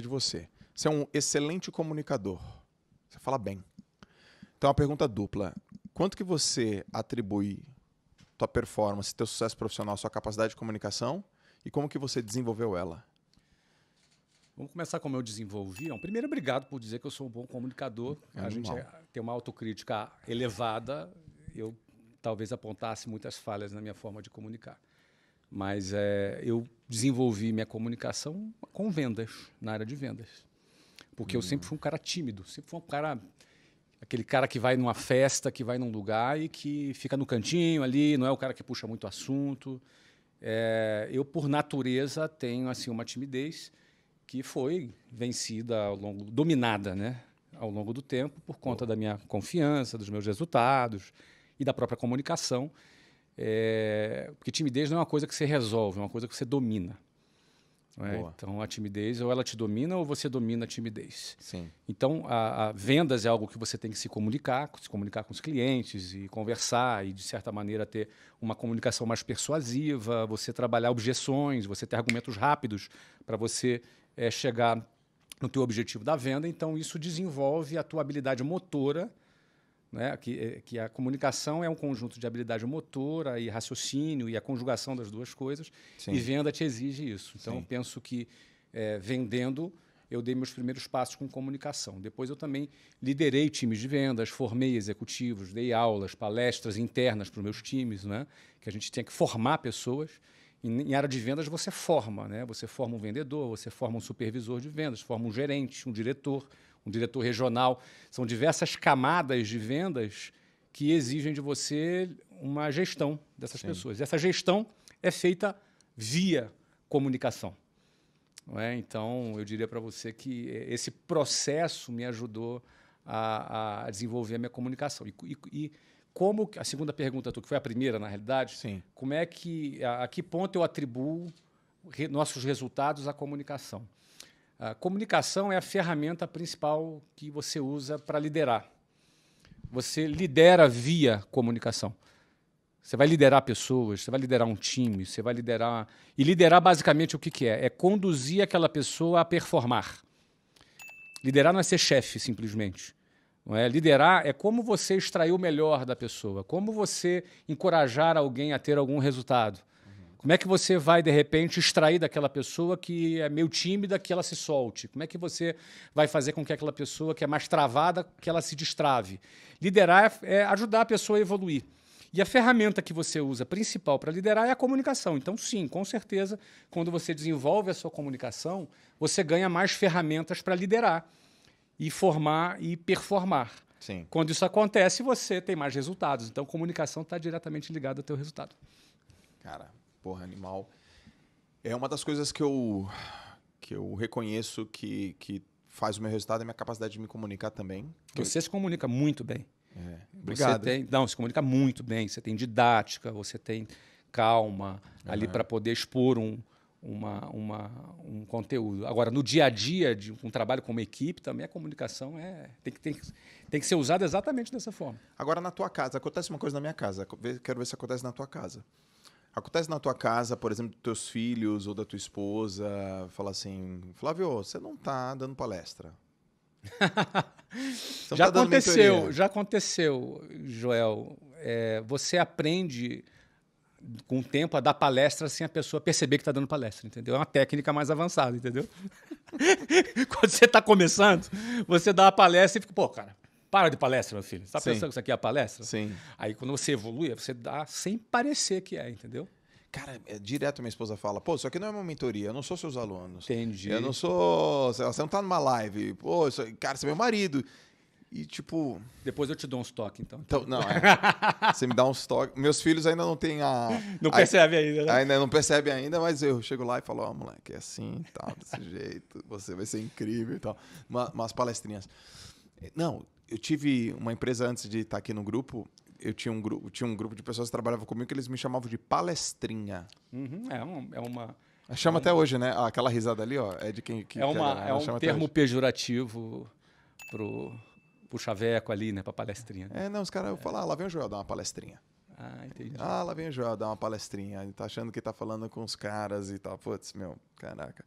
de você. Você é um excelente comunicador. Você fala bem. Então, é a pergunta dupla: quanto que você atribui tua performance, teu sucesso profissional, sua capacidade de comunicação e como que você desenvolveu ela? Vamos começar como eu desenvolvi. primeiro, obrigado por dizer que eu sou um bom comunicador. É a gente tem uma autocrítica elevada. Eu talvez apontasse muitas falhas na minha forma de comunicar. Mas é, eu desenvolvi minha comunicação com vendas, na área de vendas. Porque eu sempre fui um cara tímido, sempre fui um cara. Aquele cara que vai numa festa, que vai num lugar e que fica no cantinho ali, não é o cara que puxa muito assunto. É, eu, por natureza, tenho assim uma timidez que foi vencida ao longo, dominada, né, ao longo do tempo por conta oh. da minha confiança, dos meus resultados e da própria comunicação. É, porque timidez não é uma coisa que você resolve, é uma coisa que você domina. É? Então, a timidez, ou ela te domina, ou você domina a timidez. Sim. Então, a, a, vendas é algo que você tem que se comunicar, se comunicar com os clientes e conversar, e de certa maneira ter uma comunicação mais persuasiva, você trabalhar objeções, você ter argumentos rápidos para você é, chegar no teu objetivo da venda. Então, isso desenvolve a tua habilidade motora né? que, eh, que a comunicação é um conjunto de habilidade motora e raciocínio e a conjugação das duas coisas, Sim. e venda te exige isso. Então, penso que é, vendendo, eu dei meus primeiros passos com comunicação. Depois, eu também liderei times de vendas, formei executivos, dei aulas, palestras internas para os meus times, né? que a gente tinha que formar pessoas. Em, área de vendas, você forma, né? Você forma um vendedor, você forma um supervisor de vendas, forma um gerente, um diretor, um diretor regional. São diversas camadas de vendas que exigem de você uma gestão dessas Sim. pessoas. E essa gestão é feita via comunicação. É? Então, eu diria para você que esse processo me ajudou a, a desenvolver a minha comunicação. E, e, e, como a segunda pergunta, tu, que foi a primeira na realidade, Sim. como é que a, a que ponto eu atribuo re, nossos resultados à comunicação? A comunicação é a ferramenta principal que você usa para liderar. Você lidera via comunicação. Você vai liderar pessoas, você vai liderar um time, você vai liderar. E liderar basicamente o que, que é? É conduzir aquela pessoa a performar. Liderar não é ser chefe, simplesmente. Não é? Liderar é como você extrair o melhor da pessoa, como você encorajar alguém a ter algum resultado. Como é que você vai, de repente, extrair daquela pessoa que é meio tímida que ela se solte? Como é que você vai fazer com que aquela pessoa que é mais travada, que ela se destrave? Liderar é, é ajudar a pessoa a evoluir. E a ferramenta que você usa principal para liderar é a comunicação. Então, sim, com certeza, quando você desenvolve a sua comunicação, você ganha mais ferramentas para liderar e formar e performar. Sim. Quando isso acontece, você tem mais resultados. Então, comunicação está diretamente ligada ao teu resultado. Cara, porra, animal. É uma das coisas que eu, que eu reconheço que, que faz o meu resultado é a minha capacidade de me comunicar também. Você eu... se comunica muito bem. É. Obrigado. Você tem, não, se comunica muito bem. Você tem didática, você tem calma uhum. ali para poder expor um, uma, uma, um conteúdo. Agora, no dia a dia de um trabalho como equipe, também a comunicação é tem que, tem, que, tem que ser usada exatamente dessa forma. Agora, na tua casa, acontece uma coisa na minha casa. Quero ver se acontece na tua casa. Acontece na tua casa, por exemplo, dos teus filhos ou da tua esposa, falar assim, Flávio, você não tá dando palestra. já tá aconteceu, já aconteceu, Joel. É, você aprende com o tempo a dar palestra sem a pessoa perceber que está dando palestra, entendeu? É uma técnica mais avançada, entendeu? Quando você está começando, você dá a palestra e fica, pô, cara, para de palestra, meu filho. Você está pensando que isso aqui é palestra? Sim. Aí quando você evolui, você dá sem parecer que é, entendeu? Cara, é, direto minha esposa fala, pô, isso aqui não é uma mentoria, eu não sou seus alunos. Entendi. Eu não sou. Você não tá numa live. Pô, isso, cara, você é meu marido. E tipo. Depois eu te dou uns toques, então. então não, é. você me dá uns toques. Meus filhos ainda não têm a. Não percebe ainda, né? Ainda não percebe ainda, mas eu chego lá e falo, ó, oh, moleque, é assim tal, desse jeito, você vai ser incrível e tal. umas palestrinhas. Não, eu tive uma empresa antes de estar aqui no grupo. Eu tinha um grupo, tinha um grupo de pessoas que trabalhavam comigo que eles me chamavam de palestrinha. Uhum, é, um, é uma Chama é um... até hoje, né? Ah, aquela risada ali, ó, é de quem é que, né? é, uma, que é, é um termo pejorativo pro, pro chaveco ali, né? Para palestrinha. Né? É, não, os caras é. falar, ah, lá vem o Joel dar uma palestrinha. Ah, entendi. Ah, lá vem o Joel dar uma palestrinha. Ele tá achando que tá falando com os caras e tal. Putz, meu, caraca.